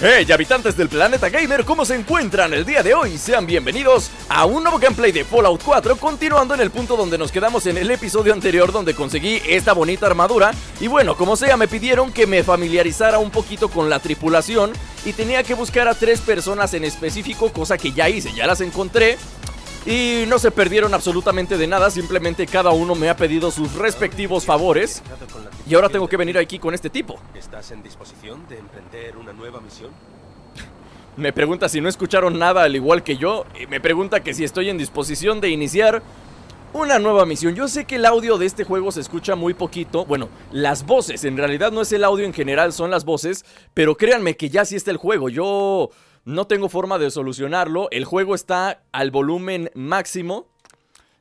Hey habitantes del planeta gamer, ¿cómo se encuentran el día de hoy? Sean bienvenidos a un nuevo gameplay de Fallout 4 Continuando en el punto donde nos quedamos en el episodio anterior donde conseguí esta bonita armadura Y bueno, como sea, me pidieron que me familiarizara un poquito con la tripulación Y tenía que buscar a tres personas en específico, cosa que ya hice, ya las encontré y no se perdieron absolutamente de nada, simplemente cada uno me ha pedido sus respectivos favores. Y ahora tengo que venir aquí con este tipo. ¿Estás en disposición de emprender una nueva misión? me pregunta si no escucharon nada al igual que yo. Y me pregunta que si estoy en disposición de iniciar una nueva misión. Yo sé que el audio de este juego se escucha muy poquito. Bueno, las voces. En realidad no es el audio en general, son las voces. Pero créanme que ya sí está el juego. Yo no tengo forma de solucionarlo. El juego está al volumen máximo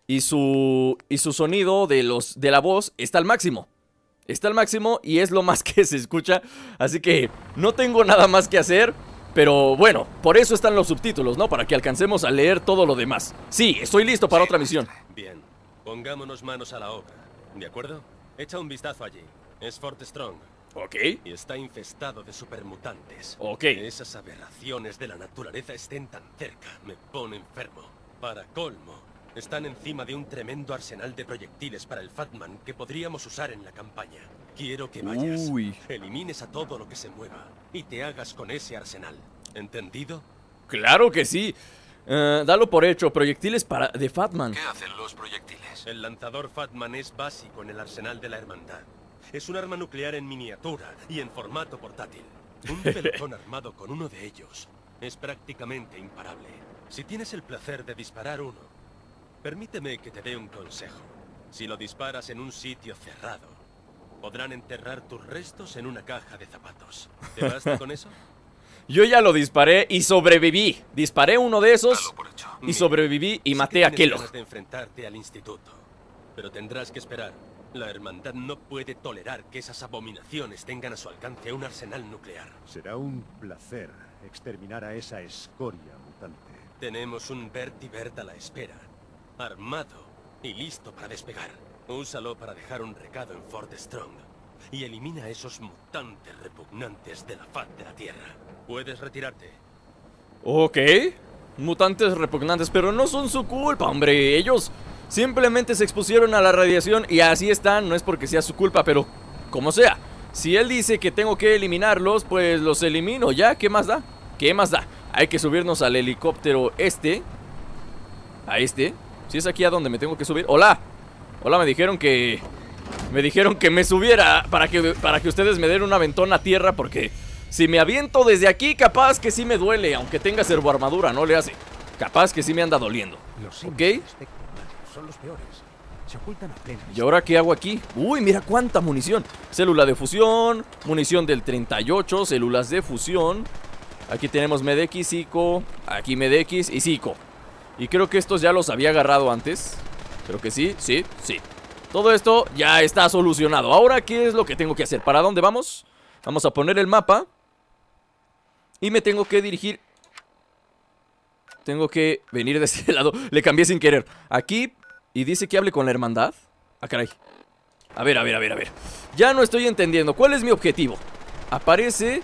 y su, y su sonido de, los, de la voz está al máximo. Está al máximo y es lo más que se escucha. Así que no tengo nada más que hacer. Pero bueno, por eso están los subtítulos, ¿no? Para que alcancemos a leer todo lo demás. Sí, estoy listo para otra misión. Bien, pongámonos manos a la obra. ¿De acuerdo? Echa un vistazo allí. Es Fort Strong. Ok. Y está infestado de supermutantes. Ok. esas aberraciones de la naturaleza estén tan cerca. Me pone enfermo. Para colmo, están encima de un tremendo arsenal de proyectiles para el Fatman que podríamos usar en la campaña. Quiero que vayas, elimines a todo lo que se mueva y te hagas con ese arsenal. ¿Entendido? ¡Claro que sí! Eh, dalo por hecho, proyectiles para de Fatman. ¿Qué hacen los proyectiles? El lanzador Fatman es básico en el arsenal de la hermandad. Es un arma nuclear en miniatura y en formato portátil. Un pelotón armado con uno de ellos es prácticamente imparable. Si tienes el placer de disparar uno, permíteme que te dé un consejo. Si lo disparas en un sitio cerrado, podrán enterrar tus restos en una caja de zapatos. ¿Te basta con eso? Yo ya lo disparé y sobreviví. Disparé uno de esos y sobreviví y maté a Kellogg. enfrentarte al instituto, pero tendrás que esperar la Hermandad no puede tolerar que esas abominaciones tengan a su alcance un arsenal nuclear. Será un placer exterminar a esa escoria mutante. Tenemos un Vertibert a la espera, armado y listo para despegar. Úsalo para dejar un recado en Fort Strong y elimina a esos mutantes repugnantes de la faz de la Tierra. Puedes retirarte. Ok. Mutantes repugnantes, pero no son su culpa, hombre. Ellos Simplemente se expusieron a la radiación y así están, no es porque sea su culpa, pero como sea. Si él dice que tengo que eliminarlos, pues los elimino ya, ¿qué más da? ¿Qué más da? Hay que subirnos al helicóptero este. A este. Si es aquí a donde me tengo que subir. ¡Hola! Hola, me dijeron que... Me dijeron que me subiera para que, para que ustedes me den una ventona a tierra porque... Si me aviento desde aquí, capaz que sí me duele, aunque tenga armadura, no le hace. Capaz que sí me anda doliendo. ¿Ok? Este son los peores. Se ocultan a ¿Y ahora qué hago aquí? Uy, mira cuánta munición. Célula de fusión, munición del 38, células de fusión. Aquí tenemos Medex, Zico. Aquí Medex y Zico. Y creo que estos ya los había agarrado antes. Creo que sí, sí, sí. Todo esto ya está solucionado. Ahora, ¿qué es lo que tengo que hacer? ¿Para dónde vamos? Vamos a poner el mapa. Y me tengo que dirigir... Tengo que venir de este lado. Le cambié sin querer. Aquí, y dice que hable con la hermandad. Ah, caray. A ver, a ver, a ver, a ver. Ya no estoy entendiendo. ¿Cuál es mi objetivo? Aparece...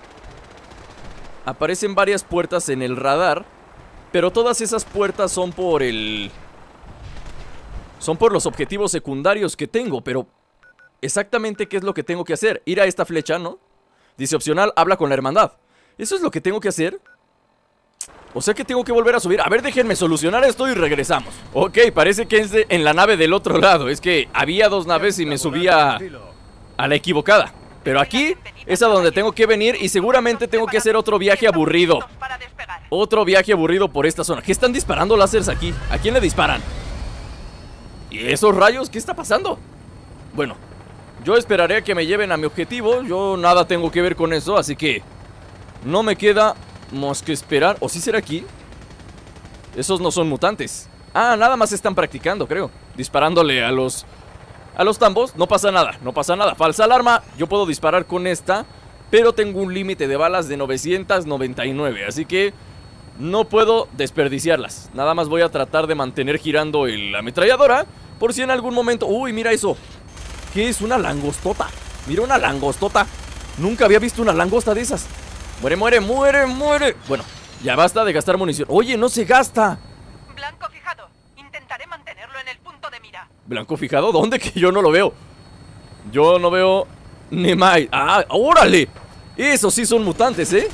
Aparecen varias puertas en el radar. Pero todas esas puertas son por el... Son por los objetivos secundarios que tengo, pero... Exactamente qué es lo que tengo que hacer. Ir a esta flecha, ¿no? Dice opcional, habla con la hermandad. ¿Eso es lo que tengo que hacer? O sea que tengo que volver a subir. A ver, déjenme solucionar esto y regresamos. Ok, parece que es en la nave del otro lado. Es que había dos naves y me subía a la equivocada. Pero aquí es a donde tengo que venir y seguramente tengo que hacer otro viaje aburrido. Otro viaje aburrido por esta zona. ¿Qué están disparando láseres aquí? ¿A quién le disparan? ¿Y esos rayos? ¿Qué está pasando? Bueno, yo esperaré a que me lleven a mi objetivo. Yo nada tengo que ver con eso, así que no me queda tenemos que esperar. ¿O si será aquí? Esos no son mutantes. Ah, nada más están practicando, creo. Disparándole a los... A los tambos. No pasa nada, no pasa nada. Falsa alarma. Yo puedo disparar con esta. Pero tengo un límite de balas de 999. Así que... No puedo desperdiciarlas. Nada más voy a tratar de mantener girando la ametralladora. Por si en algún momento... Uy, mira eso. ¿Qué es? Una langostota. Mira una langostota. Nunca había visto una langosta de esas. Muere, muere, muere, muere Bueno, ya basta de gastar munición Oye, no se gasta Blanco fijado, intentaré mantenerlo en el punto de mira ¿Blanco fijado? ¿Dónde? Que yo no lo veo Yo no veo ni más ¡Ah, órale! Esos sí son mutantes, ¿eh?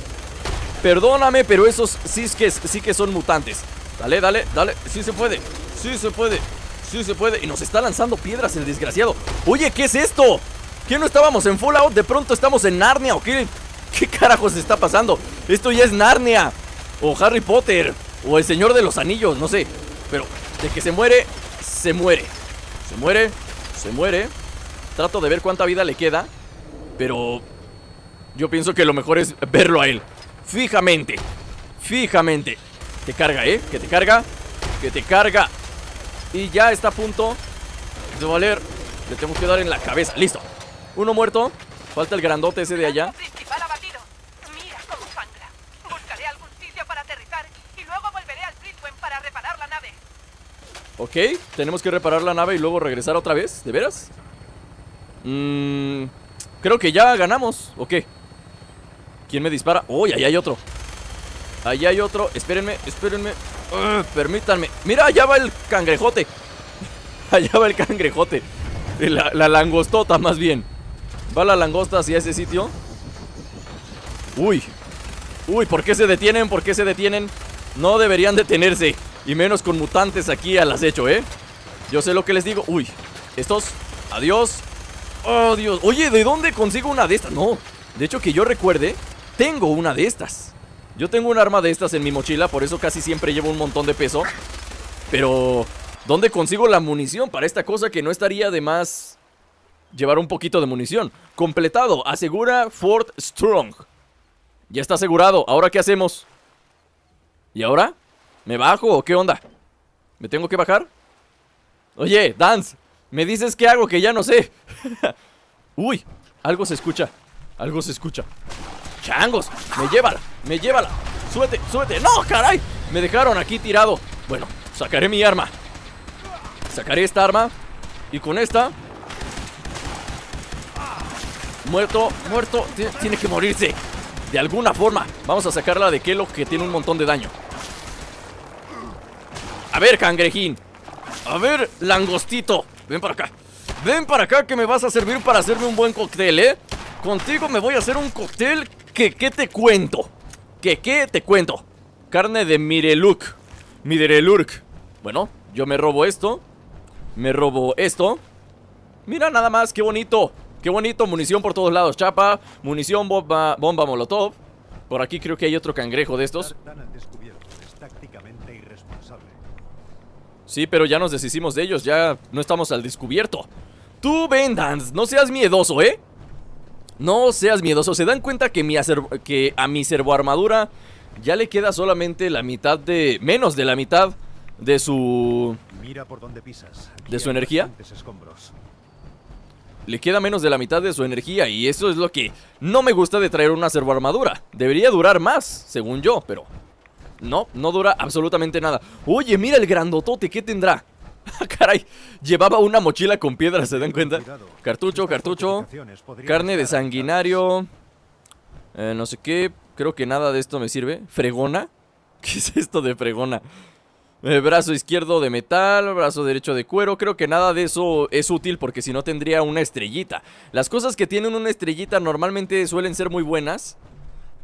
Perdóname, pero esos sí que, sí que son mutantes Dale, dale, dale Sí se puede, sí se puede Sí se puede, y nos está lanzando piedras el desgraciado Oye, ¿qué es esto? ¿Qué no estábamos en Fallout? ¿De pronto estamos en Narnia o qué? ¿Qué carajos está pasando? Esto ya es Narnia O Harry Potter O el Señor de los Anillos, no sé Pero de que se muere, se muere Se muere, se muere Trato de ver cuánta vida le queda Pero yo pienso que lo mejor es verlo a él Fijamente Fijamente Te carga, ¿eh? Que te carga Que te carga Y ya está a punto de valer Le tengo que dar en la cabeza Listo Uno muerto Falta el grandote ese de allá Ok, tenemos que reparar la nave y luego regresar otra vez, ¿de veras? Mmm... Creo que ya ganamos, ¿o qué? ¿Quién me dispara? ¡Uy, oh, ahí hay otro! Ahí hay otro, espérenme, espérenme ah, Permítanme, mira, allá va el cangrejote Allá va el cangrejote la, la, langostota, más bien Va la langosta hacia ese sitio Uy Uy, ¿por qué se detienen? ¿Por qué se detienen? No deberían detenerse y menos con mutantes aquí al acecho, ¿eh? Yo sé lo que les digo. Uy, estos. Adiós. Oh, Dios. Oye, ¿de dónde consigo una de estas? No. De hecho, que yo recuerde, tengo una de estas. Yo tengo un arma de estas en mi mochila, por eso casi siempre llevo un montón de peso. Pero, ¿dónde consigo la munición para esta cosa que no estaría de más llevar un poquito de munición? Completado, asegura Fort Strong. Ya está asegurado, ¿ahora qué hacemos? ¿Y ahora? ¿Me bajo o qué onda? ¿Me tengo que bajar? Oye, Dance, me dices qué hago que ya no sé. Uy, algo se escucha. Algo se escucha. ¡Changos! ¡Me llévala! ¡Me llévala! ¡Súbete! ¡Súbete! ¡No, caray! Me dejaron aquí tirado. Bueno, sacaré mi arma. Sacaré esta arma. Y con esta. Muerto, muerto. Tiene que morirse. De alguna forma. Vamos a sacarla de Kelo que tiene un montón de daño. A ver, cangrejín. A ver, langostito. Ven para acá. Ven para acá que me vas a servir para hacerme un buen cóctel, ¿eh? Contigo me voy a hacer un cóctel que qué te cuento. Que qué te cuento. Carne de Mireluk. Mirelurk. Bueno, yo me robo esto. Me robo esto. Mira nada más, qué bonito. Qué bonito, munición por todos lados, chapa. Munición, bomba, bomba molotov. Por aquí creo que hay otro cangrejo de estos. tácticamente irresponsable. Sí, pero ya nos deshicimos de ellos, ya no estamos al descubierto. Tú, Vendance, no seas miedoso, ¿eh? No seas miedoso. ¿Se dan cuenta que, mi que a mi servoarmadura ya le queda solamente la mitad de... Menos de la mitad de su... Mira por dónde pisas. de su energía. Le queda menos de la mitad de su energía y eso es lo que no me gusta de traer una servoarmadura. Debería durar más, según yo, pero... No, no dura absolutamente nada Oye, mira el grandotote, ¿qué tendrá? Ah, caray, llevaba una mochila con piedras, ¿se dan cuenta? Cartucho, cartucho Carne de sanguinario eh, No sé qué Creo que nada de esto me sirve Fregona ¿Qué es esto de fregona? Eh, brazo izquierdo de metal, brazo derecho de cuero Creo que nada de eso es útil porque si no tendría una estrellita Las cosas que tienen una estrellita normalmente suelen ser muy buenas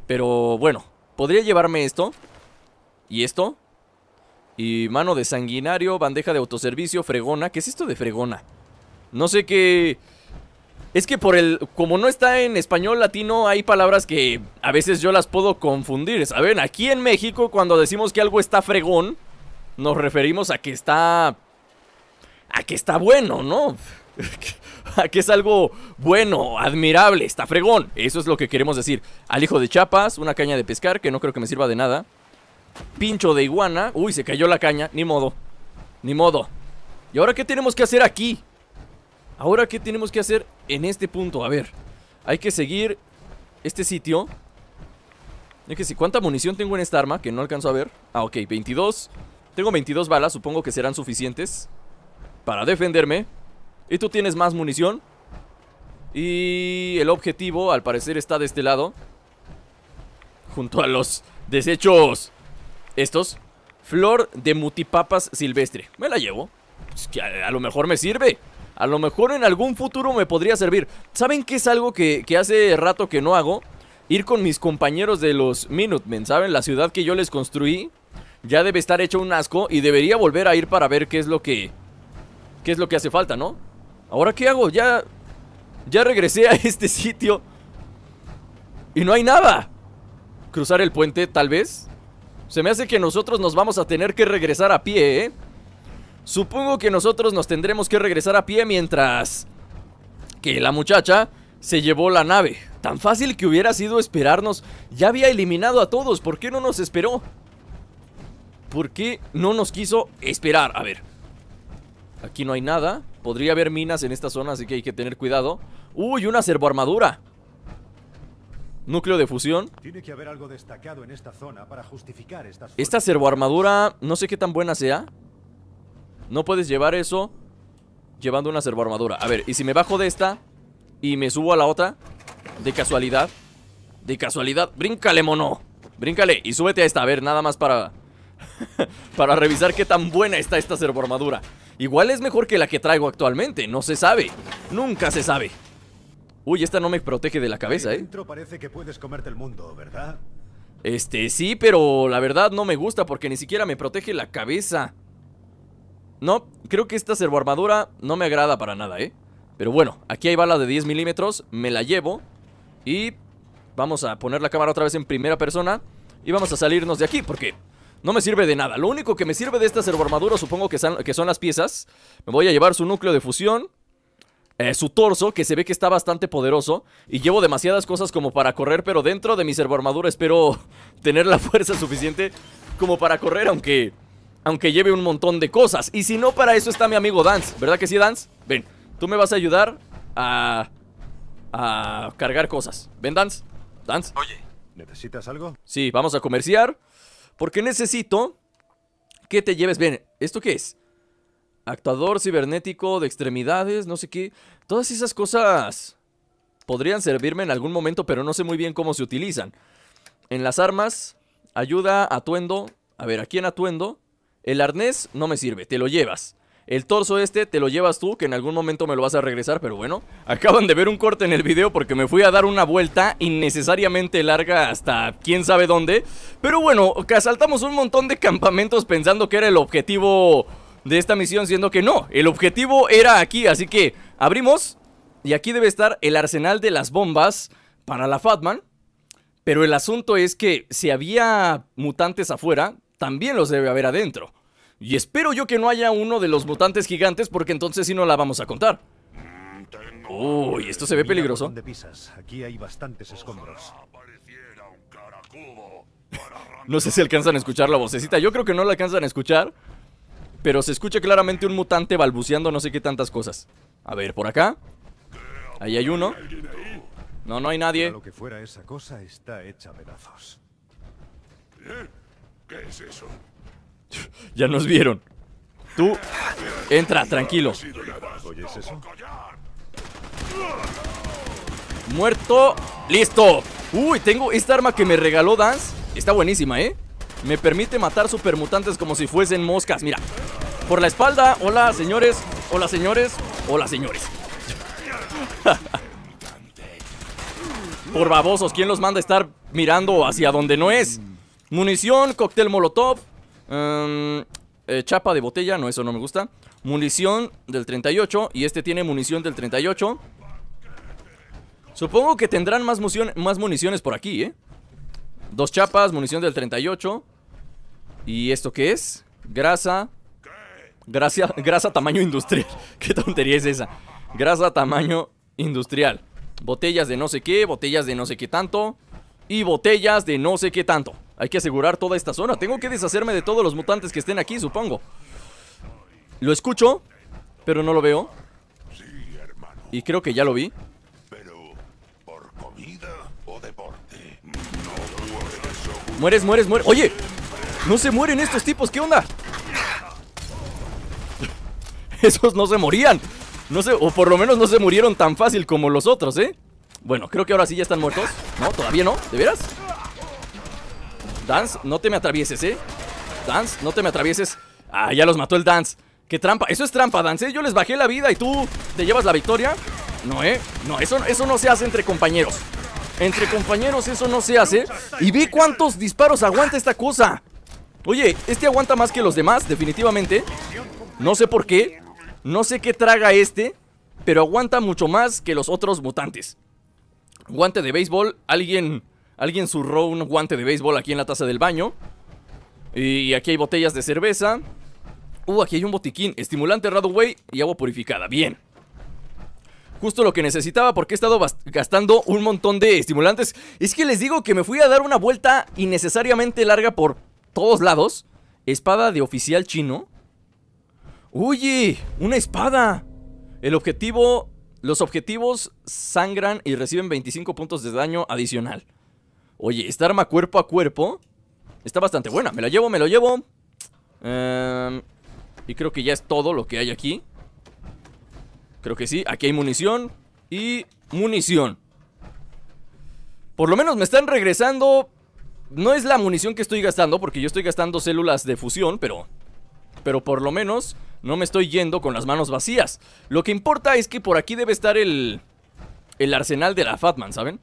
Pero bueno, podría llevarme esto ¿Y esto? Y mano de sanguinario, bandeja de autoservicio, fregona. ¿Qué es esto de fregona? No sé qué... Es que por el... Como no está en español latino, hay palabras que a veces yo las puedo confundir. ¿Saben? Aquí en México, cuando decimos que algo está fregón, nos referimos a que está... A que está bueno, ¿no? a que es algo bueno, admirable, está fregón. Eso es lo que queremos decir. Al hijo de chapas, una caña de pescar que no creo que me sirva de nada pincho de iguana. Uy, se cayó la caña. Ni modo. Ni modo. ¿Y ahora qué tenemos que hacer aquí? Ahora qué tenemos que hacer en este punto. A ver. Hay que seguir este sitio. Es que si cuánta munición tengo en esta arma que no alcanzo a ver. Ah, ok, 22. Tengo 22 balas, supongo que serán suficientes para defenderme. Y tú tienes más munición. Y el objetivo, al parecer, está de este lado. Junto a los desechos. Estos. Flor de mutipapas silvestre. Me la llevo. Es que a, lo mejor me sirve. A lo mejor en algún futuro me podría servir. ¿Saben qué es algo que, hace rato que no hago? Ir con mis compañeros de los Minutemen. ¿Saben? La ciudad que yo les construí ya debe estar hecho un asco y debería volver a ir para ver qué es lo que... ¿Qué es lo que hace falta, no? ¿Ahora qué hago? Ya... Ya regresé a este sitio. Y no hay nada. Cruzar el puente, tal vez. Se me hace que nosotros nos vamos a tener que regresar a pie, ¿eh? Supongo que nosotros nos tendremos que regresar a pie mientras... Que la muchacha se llevó la nave. Tan fácil que hubiera sido esperarnos. Ya había eliminado a todos. ¿Por qué no nos esperó? ¿Por qué no nos quiso esperar? A ver. Aquí no hay nada. Podría haber minas en esta zona, así que hay que tener cuidado. Uy, una servoarmadura núcleo de fusión. esta zona para no sé qué tan buena sea. No puedes llevar eso llevando una servoarmadura. A ver, y si me bajo de esta y me subo a la otra, de casualidad, de casualidad, bríncale, mono. Bríncale y súbete a esta, a ver, nada más para para revisar qué tan buena está esta servoarmadura. Igual es mejor que la que traigo actualmente, no se sabe. Nunca se sabe. Uy, esta no me protege de la cabeza, ¿eh? Dentro parece que puedes comerte el mundo, ¿verdad? Este, sí, pero la verdad no me gusta porque ni siquiera me protege la cabeza. No, creo que esta armadura no me agrada para nada, ¿eh? Pero bueno, aquí hay bala de 10 milímetros, me la llevo y vamos a poner la cámara otra vez en primera persona y vamos a salirnos de aquí porque no me sirve de nada. Lo único que me sirve de esta servoarmadura supongo que que son las piezas. Me voy a llevar su núcleo de fusión, eh, su torso, que se ve que está bastante poderoso. Y llevo demasiadas cosas como para correr, pero dentro de mi servoarmadura espero tener la fuerza suficiente como para correr, aunque... Aunque lleve un montón de cosas. Y si no, para eso está mi amigo Dance. ¿Verdad que sí, Dance? Ven, tú me vas a ayudar a... A cargar cosas. ¿Ven, Dance? Dance. Oye, ¿necesitas algo? Sí, vamos a comerciar. Porque necesito que te lleves... Bien, ¿esto qué es? actuador cibernético de extremidades, no sé qué. Todas esas cosas podrían servirme en algún momento, pero no sé muy bien cómo se utilizan. En las armas, ayuda, atuendo. A ver, aquí en atuendo, el arnés no me sirve, te lo llevas. El torso este te lo llevas tú, que en algún momento me lo vas a regresar, pero bueno. Acaban de ver un corte en el video porque me fui a dar una vuelta innecesariamente larga hasta quién sabe dónde. Pero bueno, que asaltamos un montón de campamentos pensando que era el objetivo de esta misión, siendo que no, el objetivo era aquí, así que abrimos y aquí debe estar el arsenal de las bombas para la Fatman. Pero el asunto es que si había mutantes afuera, también los debe haber adentro. Y espero yo que no haya uno de los mutantes gigantes porque entonces sí no la vamos a contar. Uy, esto se ve peligroso. hay bastantes No sé si alcanzan a escuchar la vocecita. Yo creo que no la alcanzan a escuchar. Pero se escucha claramente un mutante balbuceando no sé qué tantas cosas. A ver, por acá. Ahí hay uno. No, no hay nadie. Lo que fuera esa cosa hecha eh, ya nos vieron. Tú entra, tranquilo. Muerto. Listo. Uy, tengo esta arma que me regaló Dance. Está buenísima, ¿eh? Me permite matar supermutantes como si fuesen moscas. Mira, por la espalda. Hola, señores. Hola, señores. Hola, señores. por babosos, ¿quién los manda a estar mirando hacia donde no es? Munición, cóctel molotov. Em, eh, chapa de botella, no, eso no me gusta. Munición del 38. Y este tiene munición del 38. Supongo que tendrán más, munición, más municiones por aquí, ¿eh? Dos chapas, munición del 38. ¿Y esto qué es? Grasa, grasa tamaño industrial. ¿Qué tontería es esa? Grasa tamaño industrial. Botellas de no sé qué, botellas de no sé qué tanto. Y botellas de no sé qué tanto. Hay que asegurar toda esta zona. Tengo que deshacerme de todos los mutantes que estén aquí, supongo. Lo escucho, pero no lo veo. Y creo que ya lo vi. Mueres, mueres, mueres. Oye, no se mueren estos tipos, ¿qué onda? Esos no se morían. No sé, o por lo menos no se murieron tan fácil como los otros, ¿eh? Bueno, creo que ahora sí ya están muertos. No, todavía no, ¿de veras? Dance, no te me atravieses, ¿eh? Dance, no te me atravieses. Ah, ya los mató el Dance. ¡Qué trampa! Eso es trampa, Dance. ¿eh? Yo les bajé la vida y tú te llevas la victoria. No, ¿eh? No, eso, eso no se hace entre compañeros. Entre compañeros eso no se hace. Y vi cuántos disparos aguanta esta cosa. Oye, este aguanta más que los demás, definitivamente. No sé por qué. No sé qué traga este, pero aguanta mucho más que los otros mutantes. Guante de béisbol, alguien, alguien zurró un guante de béisbol aquí en la taza del baño. Y aquí hay botellas de cerveza. Uh, aquí hay un botiquín, estimulante Radway y agua purificada, bien. Justo lo que necesitaba porque he estado gastando un montón de estimulantes. Es que les digo que me fui a dar una vuelta innecesariamente larga por todos lados. Espada de oficial chino. ¡Uy! ¡Una espada! El objetivo... Los objetivos sangran y reciben 25 puntos de daño adicional. Oye, esta arma cuerpo a cuerpo está bastante buena. Me la llevo, me la llevo. Em, y creo que ya es todo lo que hay aquí. Creo que sí. Aquí hay munición y munición. Por lo menos me están regresando... No es la munición que estoy gastando, porque yo estoy gastando células de fusión, pero... Pero por lo menos no me estoy yendo con las manos vacías. Lo que importa es que por aquí debe estar el... El arsenal de la Fatman, ¿saben?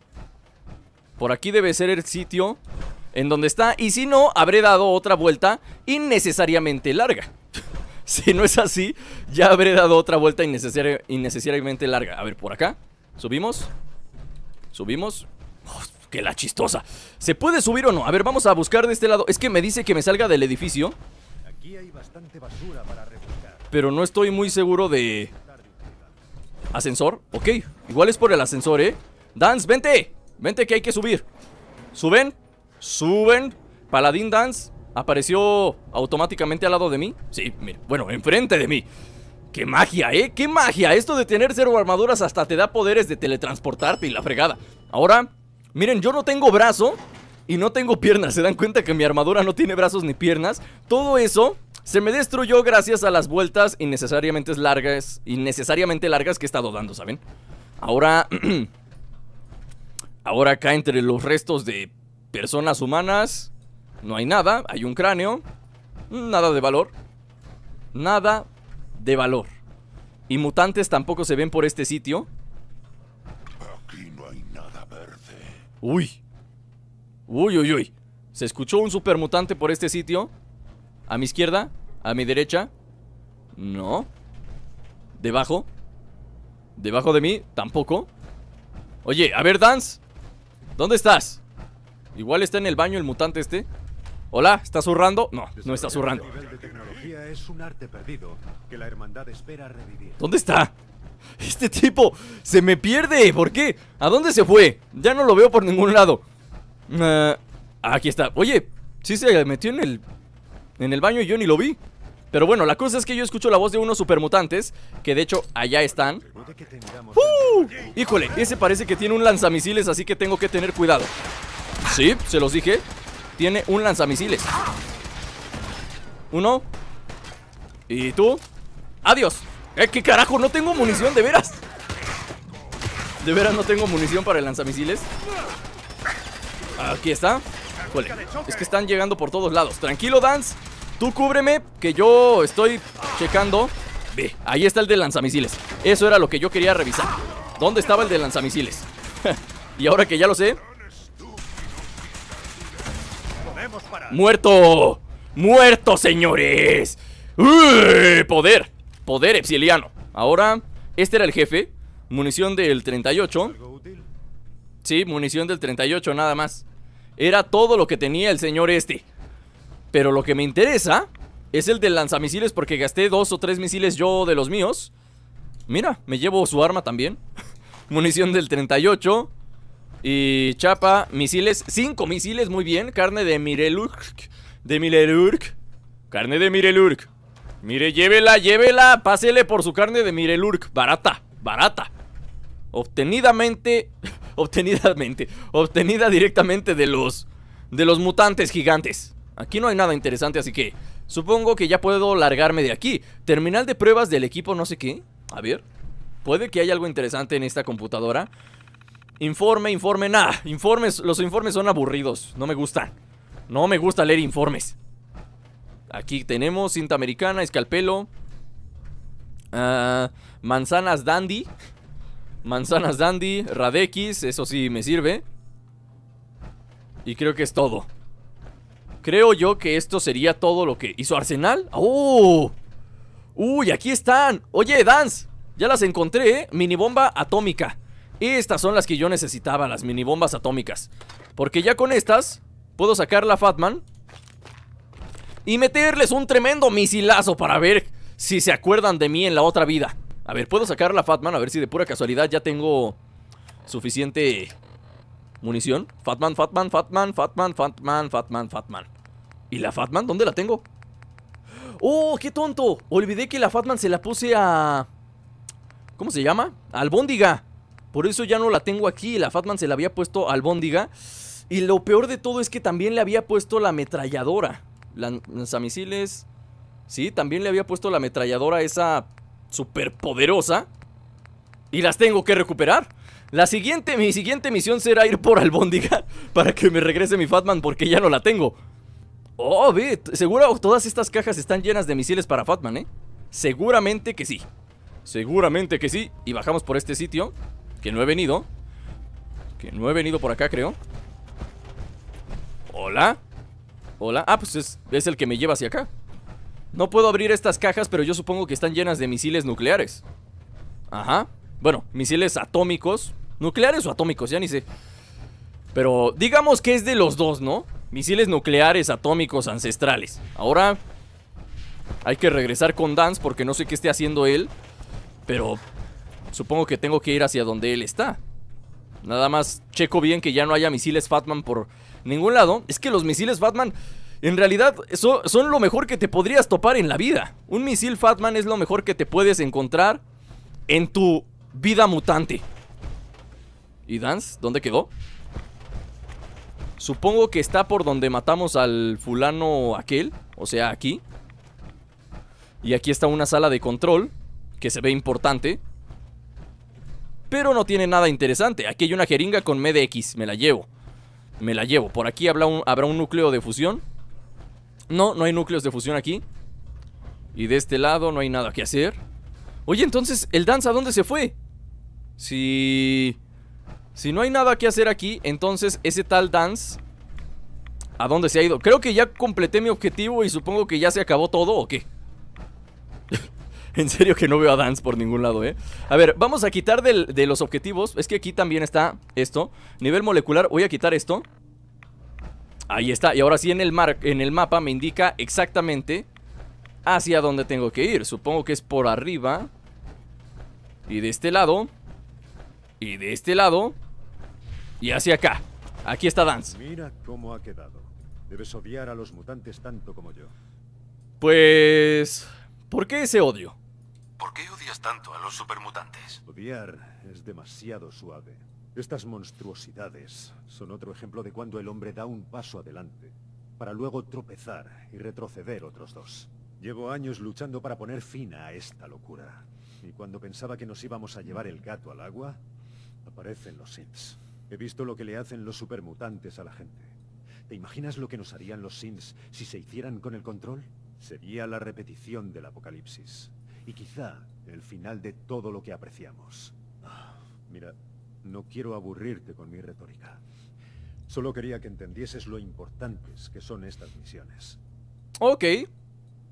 Por aquí debe ser el sitio en donde está. Y si no, habré dado otra vuelta innecesariamente larga. si no es así, ya habré dado otra vuelta innecesariamente larga. A ver, por acá. Subimos. Subimos. ¡Qué la chistosa! ¿Se puede subir o no? A ver, vamos a buscar de este lado. Es que me dice que me salga del edificio. Aquí hay bastante basura para pero no estoy muy seguro de... ¿Ascensor? Ok, igual es por el ascensor, ¿eh? Dance, vente Vente que hay que subir Suben Suben Paladín Dance Apareció automáticamente al lado de mí Sí, bueno, enfrente de mí ¡Qué magia, eh! ¡Qué magia! Esto de tener cero armaduras hasta te da poderes de teletransportarte y la fregada Ahora, miren, yo no tengo brazo Y no tengo piernas ¿Se dan cuenta que mi armadura no tiene brazos ni piernas? Todo eso se me destruyó gracias a las vueltas innecesariamente largas, innecesariamente largas que he estado dando, ¿saben? Ahora... ahora acá entre los restos de personas humanas no hay nada. Hay un cráneo. Nada de valor. Nada de valor. Y mutantes tampoco se ven por este sitio. Aquí no hay nada verde. Uy. Uy, uy, uy. Se escuchó un supermutante por este sitio. ¿A mi izquierda? ¿A mi derecha? No ¿Debajo? ¿Debajo de mí? Tampoco Oye, a ver, Dance ¿Dónde estás? Igual está en el baño el mutante este Hola, ¿estás zurrando? No, no este está zurrando ¿Dónde está? Este tipo se me pierde ¿Por qué? ¿A dónde se fue? Ya no lo veo por ningún lado eh, Aquí está Oye, sí se metió en el en el baño yo ni lo vi. Pero bueno, la cosa es que yo escucho la voz de unos supermutantes, que de hecho allá están. ¡Uh! Híjole, ese parece que tiene un lanzamisiles, así que tengo que tener cuidado. Sí, se los dije. Tiene un lanzamisiles. Uno. ¿Y tú? ¡Adiós! ¿Eh, ¿Qué carajo? No tengo munición, de veras. De veras no tengo munición para el lanzamisiles. Aquí está es que están llegando por todos lados Tranquilo, Dance, tú cúbreme Que yo estoy checando Ve, ahí está el de lanzamisiles Eso era lo que yo quería revisar ¿Dónde estaba el de lanzamisiles? y ahora que ya lo sé ¡Muerto! ¡Muerto, señores! ¡Poder! Poder epsiliano Ahora, este era el jefe Munición del 38 Sí, munición del 38 nada más era todo lo que tenía el señor este. Pero lo que me interesa es el del lanzamisiles porque gasté dos o tres misiles yo de los míos. Mira, me llevo su arma también. Munición del 38. Y chapa, misiles. Cinco misiles, muy bien. Carne de Mirelurk. De Mirelurk. Carne de Mirelurk. Mire, llévela, llévela. Pásele por su carne de Mirelurk. Barata, barata obtenidamente, obtenidamente, obtenida directamente de los, de los mutantes gigantes. Aquí no hay nada interesante, así que supongo que ya puedo largarme de aquí. Terminal de pruebas del equipo no sé qué. A ver, puede que haya algo interesante en esta computadora. Informe, informe, nada, informes, los informes son aburridos, no me gustan. No me gusta leer informes. Aquí tenemos cinta americana, escalpelo, ah, manzanas dandy. Manzanas Dandy, Radekis, eso sí me sirve. Y creo que es todo. Creo yo que esto sería todo lo que hizo Arsenal. ¡Oh! ¡Uy, aquí están! Oye, Dance, ya las encontré, ¿eh? Minibomba atómica. Estas son las que yo necesitaba, las minibombas atómicas. Porque ya con estas puedo sacar la Fatman y meterles un tremendo misilazo para ver si se acuerdan de mí en la otra vida. A ver, puedo sacar la Fatman, a ver si de pura casualidad ya tengo suficiente munición. Fatman, Fatman, Fatman, Fatman, Fatman, Fatman, Fatman. ¿Y la Fatman? ¿Dónde la tengo? ¡Oh, qué tonto! Olvidé que la Fatman se la puse a... ¿Cómo se llama? Albóndiga. Por eso ya no la tengo aquí. La Fatman se la había puesto Bóndiga. Y lo peor de todo es que también le había puesto la ametralladora. Lanzamisiles. Sí, también le había puesto la ametralladora esa poderosa y las tengo que recuperar. La siguiente, mi siguiente misión será ir por Albóndiga para que me regrese mi Fatman porque ya no la tengo. Oh, ve, seguro todas estas cajas están llenas de misiles para Fatman, ¿eh? Seguramente que sí. Seguramente que sí. Y bajamos por este sitio, que no he venido. Que no he venido por acá, creo. Hola. Hola. Ah, pues es el que me lleva hacia acá. No puedo abrir estas cajas, pero yo supongo que están llenas de misiles nucleares. Ajá. Bueno, misiles atómicos. ¿Nucleares o atómicos? Ya ni sé. Pero digamos que es de los dos, ¿no? Misiles nucleares, atómicos, ancestrales. Ahora hay que regresar con Dance porque no sé qué esté haciendo él. Pero supongo que tengo que ir hacia donde él está. Nada más checo bien que ya no haya misiles Fatman por ningún lado. Es que los misiles Fatman en realidad, eso son lo mejor que te podrías topar en la vida. Un misil Fatman es lo mejor que te puedes encontrar en tu vida mutante. ¿Y Dance? ¿Dónde quedó? Supongo que está por donde matamos al fulano aquel, o sea, aquí. Y aquí está una sala de control, que se ve importante. Pero no tiene nada interesante. Aquí hay una jeringa con MDX, me la llevo. Me la llevo. Por aquí habrá un núcleo de fusión. No, no hay núcleos de fusión aquí. Y de este lado no hay nada que hacer. Oye, entonces, ¿el dance a dónde se fue? Si... Si no hay nada que hacer aquí, entonces ese tal dance... ¿A dónde se ha ido? Creo que ya completé mi objetivo y supongo que ya se acabó todo, ¿o qué? en serio que no veo a Dance por ningún lado, ¿eh? A ver, vamos a quitar de los objetivos. Es que aquí también está esto. Nivel molecular, voy a quitar esto. Ahí está, y ahora sí en el, mar, en el mapa me indica exactamente hacia dónde tengo que ir. Supongo que es por arriba. Y de este lado. Y de este lado. Y hacia acá. Aquí está Dance. Mira cómo ha quedado. Debes odiar a los mutantes tanto como yo. Pues... ¿Por qué ese odio? ¿Por qué odias tanto a los supermutantes? Odiar es demasiado suave. Estas monstruosidades son otro ejemplo de cuando el hombre da un paso adelante, para luego tropezar y retroceder otros dos. Llevo años luchando para poner fin a esta locura. Y cuando pensaba que nos íbamos a llevar el gato al agua, aparecen los Sins. He visto lo que le hacen los supermutantes a la gente. ¿Te imaginas lo que nos harían los Sins si se hicieran con el control? Sería la repetición del apocalipsis. Y quizá el final de todo lo que apreciamos. Ah, mira, no quiero aburrirte con mi retórica. Solo quería que entendieses lo importantes que son estas misiones. Ok.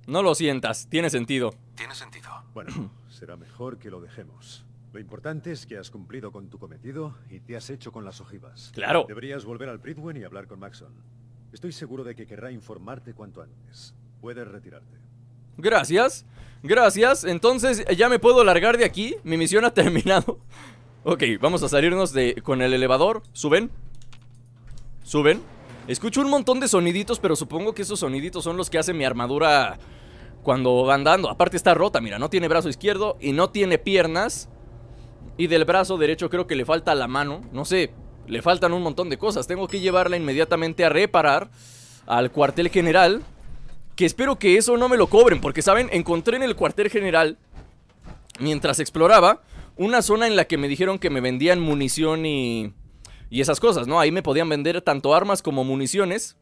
No lo sientas. Tiene sentido. Tiene sentido. Bueno, será mejor que lo dejemos. Lo importante es que has cumplido con tu cometido y te has hecho con las ojivas. ¡Claro! Deberías volver al Pridwen y hablar con Maxon. Estoy seguro de que querrá informarte cuanto antes. Puedes retirarte. Gracias. Gracias. Entonces, ¿ya me puedo largar de aquí? Mi misión ha terminado. Ok, vamos a salirnos de con el elevador. Suben. Suben. Escucho un montón de soniditos, pero supongo que esos soniditos son los que hace mi armadura cuando va andando. Aparte está rota, mira, no tiene brazo izquierdo y no tiene piernas. Y del brazo derecho creo que le falta la mano. No sé, le faltan un montón de cosas. Tengo que llevarla inmediatamente a reparar al cuartel general. Que espero que eso no me lo cobren, porque, ¿saben? Encontré en el cuartel general, mientras exploraba, una zona en la que me dijeron que me vendían munición y, y esas cosas, ¿no? Ahí me podían vender tanto armas como municiones,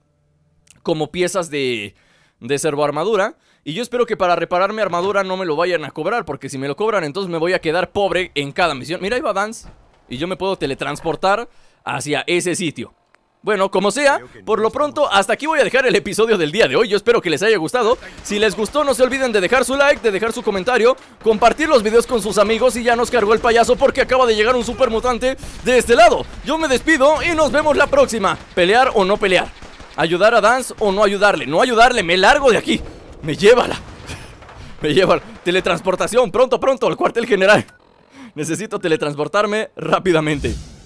como piezas de, de servoarmadura. Y yo espero que para reparar mi armadura no me lo vayan a cobrar, porque si me lo cobran, entonces me voy a quedar pobre en cada misión. Mira, ahí va Vance, y yo me puedo teletransportar hacia ese sitio. Bueno, como sea, por lo pronto hasta aquí voy a dejar el episodio del día de hoy, yo espero que les haya gustado Si les gustó no se olviden de dejar su like, de dejar su comentario, compartir los videos con sus amigos y ya nos cargó el payaso porque acaba de llegar un supermutante mutante de este lado Yo me despido y nos vemos la próxima, pelear o no pelear, ayudar a Dance o no ayudarle, no ayudarle, me largo de aquí, me llévala Me llévala, teletransportación, pronto pronto al cuartel general Necesito teletransportarme rápidamente